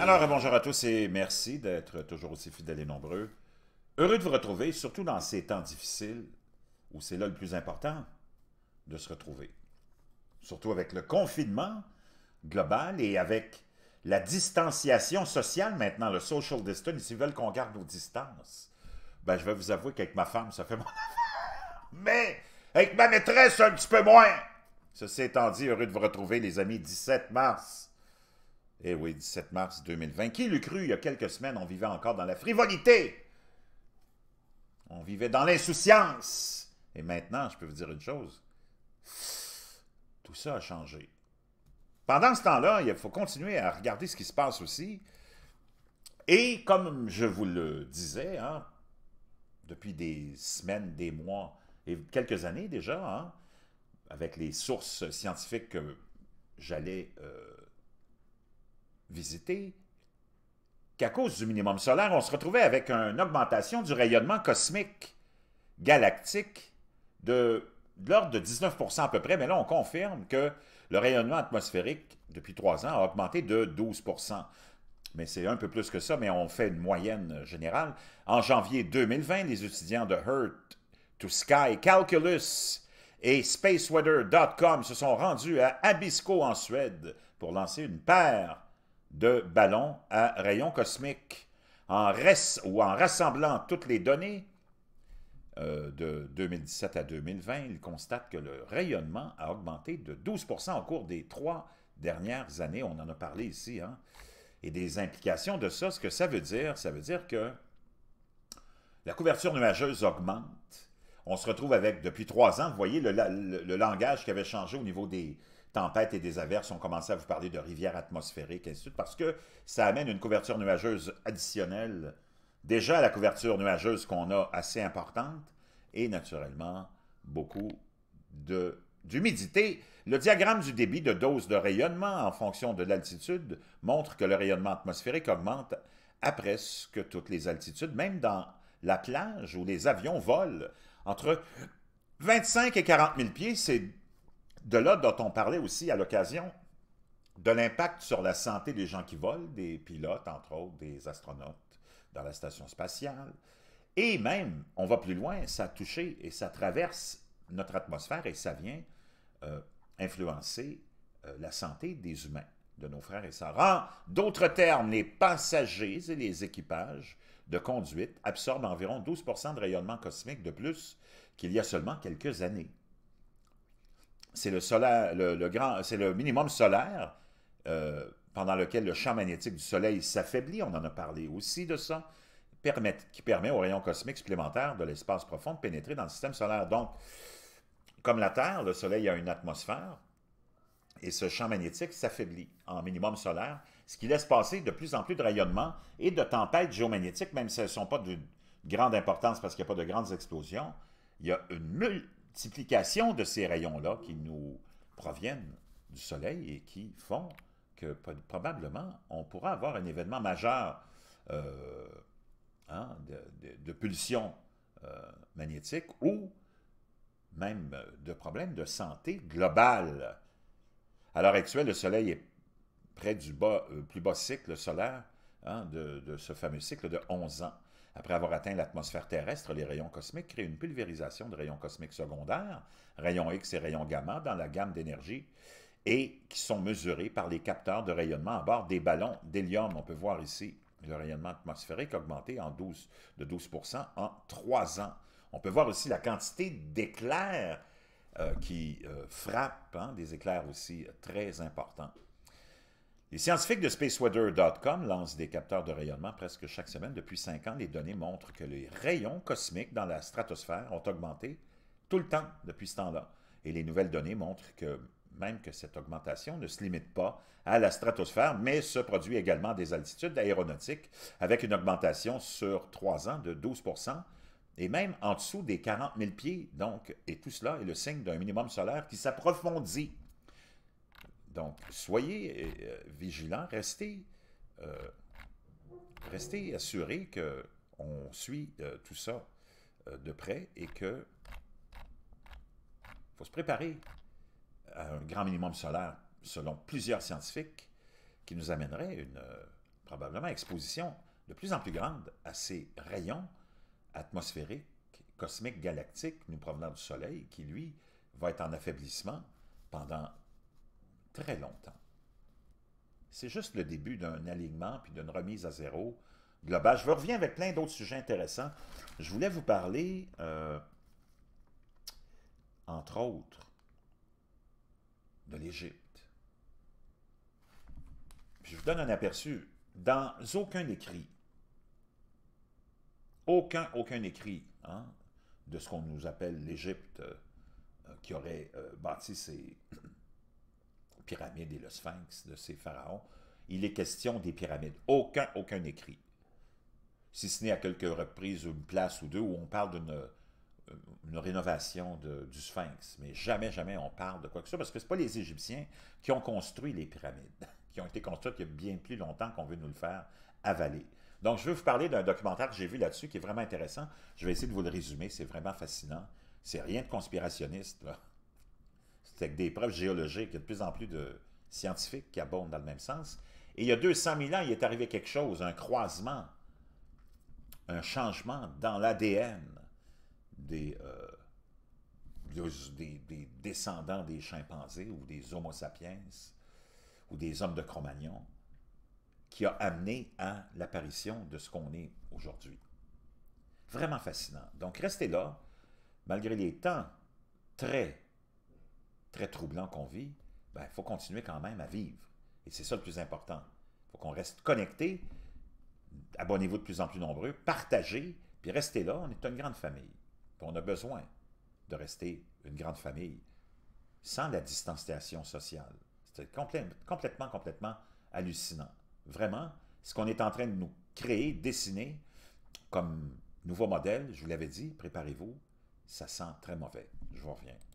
Alors, bonjour à tous et merci d'être toujours aussi fidèles et nombreux. Heureux de vous retrouver, surtout dans ces temps difficiles où c'est là le plus important de se retrouver. Surtout avec le confinement global et avec la distanciation sociale maintenant, le social distance, ils veulent qu'on garde nos distances. Ben, je vais vous avouer qu'avec ma femme, ça fait mon affaire. Mais avec ma maîtresse, un petit peu moins. Ceci étant dit, heureux de vous retrouver, les amis, 17 mars eh oui, 17 mars 2020. Qui l'eût cru, il y a quelques semaines, on vivait encore dans la frivolité. On vivait dans l'insouciance. Et maintenant, je peux vous dire une chose. Tout ça a changé. Pendant ce temps-là, il faut continuer à regarder ce qui se passe aussi. Et comme je vous le disais, hein, depuis des semaines, des mois et quelques années déjà, hein, avec les sources scientifiques que j'allais euh, visiter qu'à cause du minimum solaire, on se retrouvait avec une augmentation du rayonnement cosmique galactique de, l'ordre de 19 à peu près, mais là, on confirme que le rayonnement atmosphérique, depuis trois ans, a augmenté de 12 mais c'est un peu plus que ça, mais on fait une moyenne générale. En janvier 2020, les étudiants de hurt to Sky Calculus et spaceweather.com se sont rendus à Abisko en Suède pour lancer une paire de ballons à rayons cosmiques. En, ou en rassemblant toutes les données euh, de 2017 à 2020, il constate que le rayonnement a augmenté de 12 au cours des trois dernières années. On en a parlé ici. Hein? Et des implications de ça, ce que ça veut dire, ça veut dire que la couverture nuageuse augmente, on se retrouve avec, depuis trois ans, vous voyez le, langage qui avait changé au niveau des tempêtes et des averses. On commençait à vous parler de rivières atmosphériques, et ainsi parce que ça amène une couverture nuageuse additionnelle. Déjà, la couverture nuageuse qu'on a assez importante, et naturellement, beaucoup d'humidité. Le diagramme du débit de dose de rayonnement en fonction de l'altitude montre que le rayonnement atmosphérique augmente à presque toutes les altitudes, même dans la plage où les avions volent. Entre 25 et 40 000 pieds, c'est de là dont on parlait aussi à l'occasion de l'impact sur la santé des gens qui volent, des pilotes, entre autres, des astronautes dans la station spatiale. Et même, on va plus loin, ça a touché et ça traverse notre atmosphère et ça vient euh, influencer euh, la santé des humains, de nos frères et sœurs. En d'autres termes, les passagers et les équipages de conduite absorbe environ 12 de rayonnement cosmique de plus qu'il y a seulement quelques années. C'est le, le, minimum solaire euh, pendant lequel le champ magnétique du Soleil s'affaiblit, on en a parlé aussi de ça, qui permet aux rayons cosmiques supplémentaires de l'espace profond de pénétrer dans le système solaire. Donc, comme la Terre, le Soleil a une atmosphère, et ce champ magnétique s'affaiblit en minimum solaire ce qui laisse passer de plus en plus de rayonnements et de tempêtes géomagnétiques, même si elles ne sont pas de grande importance parce qu'il n'y a pas de grandes explosions. Il y a une multiplication de ces rayons-là qui nous proviennent du Soleil et qui font que probablement on pourra avoir un événement majeur euh, hein, de, de, de, pulsion euh, magnétique ou même de problèmes de santé globale. À l'heure actuelle, le Soleil est près du bas, euh, plus bas cycle solaire, hein, de, ce fameux cycle de 11 ans. Après avoir atteint l'atmosphère terrestre, les rayons cosmiques créent une pulvérisation de rayons cosmiques secondaires, rayons X et rayons gamma, dans la gamme d'énergie, et qui sont mesurés par les capteurs de rayonnement à bord des ballons d'hélium. On peut voir ici le rayonnement atmosphérique augmenté en 12, de 12 en 3 ans. On peut voir aussi la quantité d'éclairs euh, qui euh, frappent, hein, des éclairs aussi très importants. Les scientifiques de spaceweather.com lancent des capteurs de rayonnement presque chaque semaine. Depuis cinq ans, les données montrent que les rayons cosmiques dans la stratosphère ont augmenté tout le temps depuis ce temps-là. Et les nouvelles données montrent que même que cette augmentation ne se limite pas à la stratosphère, mais se produit également à des altitudes aéronautiques, avec une augmentation sur trois ans de 12 et même en dessous des 40 000 pieds. Donc, et tout cela est le signe d'un minimum solaire qui s'approfondit. Donc, soyez euh, vigilants, restez, euh, restez assurés qu'on suit euh, tout ça euh, de près et que faut se préparer à un grand minimum solaire, selon plusieurs scientifiques, qui nous amènerait une probablement exposition de plus en plus grande à ces rayons atmosphériques, cosmiques, galactiques nous provenant du Soleil, qui, lui, va être en affaiblissement pendant très longtemps. C'est juste le début d'un alignement puis d'une remise à zéro globale. Je reviens avec plein d'autres sujets intéressants. Je voulais vous parler, euh, entre autres, de l'Égypte. Je vous donne un aperçu. Dans aucun écrit, aucun, aucun écrit hein, de ce qu'on nous appelle l'Égypte euh, qui aurait euh, bâti ses, pyramides et le sphinx de ces pharaons, il est question des pyramides. Aucun, aucun écrit. Si ce n'est à quelques reprises une place ou deux où on parle d'une euh, rénovation du sphinx. Mais jamais, jamais on parle de quoi que ce soit, parce que ce pas les Égyptiens qui ont construit les pyramides, qui ont été construites il y a bien plus longtemps qu'on veut nous le faire avaler. Donc, je veux vous parler d'un documentaire que j'ai vu là-dessus qui est vraiment intéressant. Je vais essayer de vous le résumer, c'est vraiment fascinant. C'est rien de conspirationniste, avec des preuves géologiques. Il y a de plus en plus de scientifiques qui abondent dans le même sens. Et il y a 200 000 ans, il est arrivé quelque chose, un croisement, un changement dans l'ADN euh, des, descendants des chimpanzés ou des homo sapiens ou des hommes de Cro-Magnon qui a amené à l'apparition de ce qu'on est aujourd'hui. Vraiment fascinant. Donc restez là, malgré les temps très très troublant qu'on vit, il ben, faut continuer quand même à vivre. Et c'est ça le plus important. Il faut qu'on reste connecté. Abonnez-vous de plus en plus nombreux, partagez, puis restez là. On est une grande famille. on a besoin de rester une grande famille sans la distanciation sociale. C'est complètement, complètement hallucinant. Vraiment, ce qu'on est en train de nous créer, dessiner comme nouveau modèle, je vous l'avais dit, préparez-vous, ça sent très mauvais. Je vous reviens.